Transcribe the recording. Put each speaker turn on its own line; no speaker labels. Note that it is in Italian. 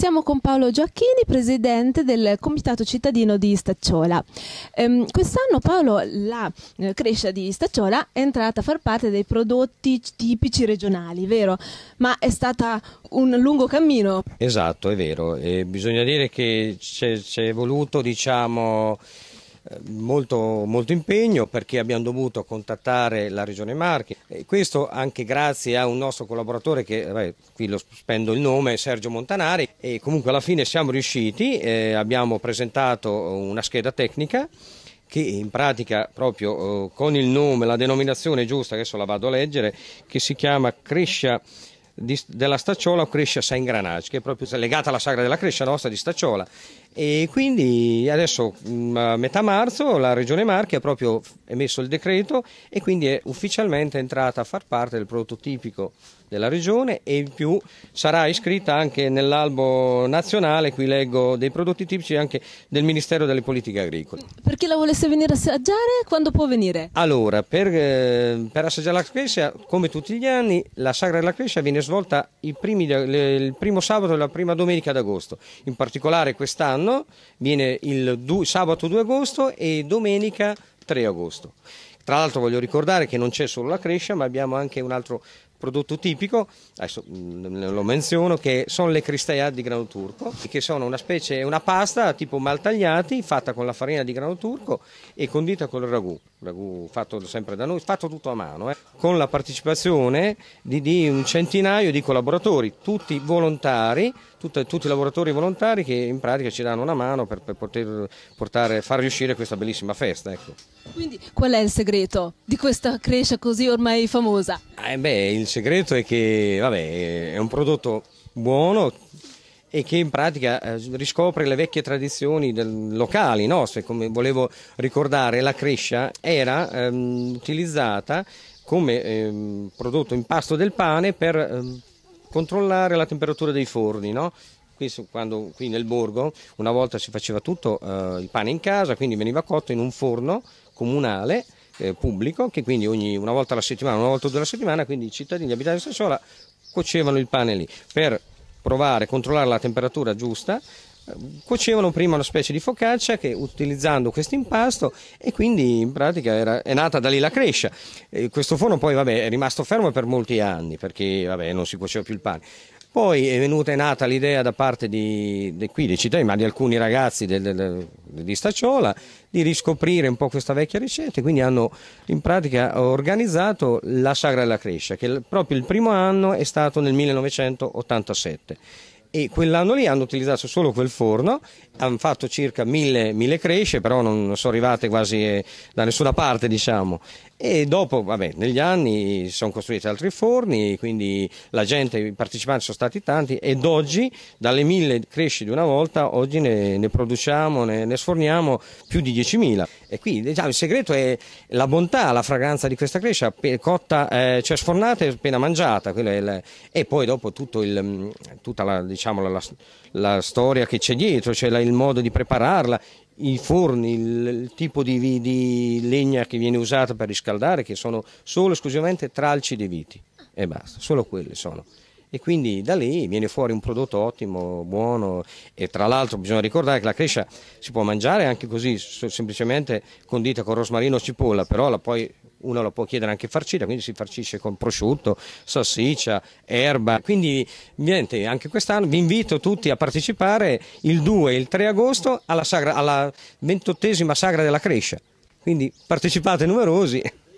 Siamo con Paolo Gioacchini, presidente del Comitato Cittadino di Stacciola. Ehm, quest'anno Paolo la eh, crescia di Stacciola è entrata a far parte dei prodotti tipici regionali, vero? Ma è stato un lungo cammino.
Esatto, è vero. E bisogna dire che ci è voluto, diciamo eh, molto, molto, impegno perché abbiamo dovuto contattare la Regione Marchi e questo anche grazie a un nostro collaboratore che beh, qui lo spendo il nome Sergio Montanari e comunque alla fine siamo riusciti eh, abbiamo presentato una scheda tecnica che in pratica proprio eh, con il nome, la denominazione giusta, adesso la vado a leggere, che si chiama Crescia di, della Stacciola o Crescia San Granage, che è proprio legata alla sagra della Crescia nostra di Stacciola. E quindi adesso, mm, a metà marzo, la Regione Marche ha proprio emesso il decreto e quindi è ufficialmente entrata a far parte del prodotto tipico della Regione e in più sarà iscritta anche nell'albo nazionale, qui leggo dei prodotti tipici anche del Ministero delle Politiche Agricole.
Per chi la volesse venire a assaggiare, quando può venire?
Allora, per, eh, per assaggiare la Crescia, come tutti gli anni, la sagra della Crescia viene svolta svolta primi, il primo sabato e la prima domenica d'agosto. In particolare quest'anno viene il sabato 2 agosto e domenica 3 agosto. Tra l'altro voglio ricordare che non c'è solo la Crescia, ma abbiamo anche un altro prodotto tipico, adesso mm, lo menziono, che sono le cristaiate di grano turco, che sono una specie, una pasta tipo maltagliati fatta con la farina di grano turco e condita con il ragù, ragù fatto sempre da noi, fatto tutto a mano, eh, con la partecipazione di, di, un centinaio di collaboratori, tutti volontari, tutta, tutti lavoratori volontari che in pratica ci danno una mano per, per poter portare, far riuscire questa bellissima festa. Ecco.
Quindi qual è il segreto di questa crescita così ormai famosa?
Eh beh, il segreto è che vabbè, è un prodotto buono e che in pratica eh, riscopre le vecchie tradizioni del, locali nostre, come volevo ricordare la crescia era ehm, utilizzata come ehm, prodotto impasto del pane per ehm, controllare la temperatura dei forni, no? Qui, quando, qui, nel borgo una volta si faceva tutto eh, il pane in casa, quindi veniva cotto in un forno comunale eh, pubblico, che quindi ogni, una volta alla settimana, una volta o due alla settimana, quindi i cittadini abitanti di Sassola cuocevano il pane lì per provare, controllare la temperatura giusta eh, cuocevano prima una specie di focaccia che, utilizzando questo impasto e quindi in pratica era, è nata da lì la crescia. E questo forno poi vabbè, è rimasto fermo per molti anni perché vabbè, non si cuoceva più il pane. Poi è venuta e nata l'idea da parte di, di qui, dei cittadini, ma di alcuni ragazzi del, del, di Staciola di riscoprire un po' questa vecchia ricetta e quindi hanno in pratica organizzato la Sagra della Crescia che proprio il primo anno è stato nel 1987 e quell'anno lì hanno utilizzato solo quel forno, hanno fatto circa mille, mille cresce, però non sono arrivate quasi eh, da nessuna parte, diciamo. E dopo, vabbè, negli anni sono costruiti altri forni, quindi la gente, i partecipanti sono stati tanti ed oggi, dalle mille cresci di una volta, oggi ne, ne produciamo, ne, ne, sforniamo più di 10.000. E qui diciamo, il segreto è la bontà, la fragranza di questa crescia, cotta, eh, cioè sfornata e appena mangiata, il, e poi dopo tutto il, tutta la... Diciamo, diciamo, la, la, storia che c'è dietro, cioè il modo di prepararla, i forni, il, il tipo di, di, legna che viene usata per riscaldare, che sono solo esclusivamente tralci di viti e basta, solo quelle sono. E quindi da lì viene fuori un prodotto ottimo, buono e tra l'altro bisogna ricordare che la crescia si può mangiare anche così, semplicemente condita con rosmarino o cipolla, però la poi uno lo può chiedere anche farcita, quindi si farcisce con prosciutto, salsiccia, erba. Quindi niente, anche quest'anno vi invito tutti a partecipare il 2 e il 3 agosto alla, sagra, alla ventottesima sagra della Crescia. Quindi partecipate numerosi.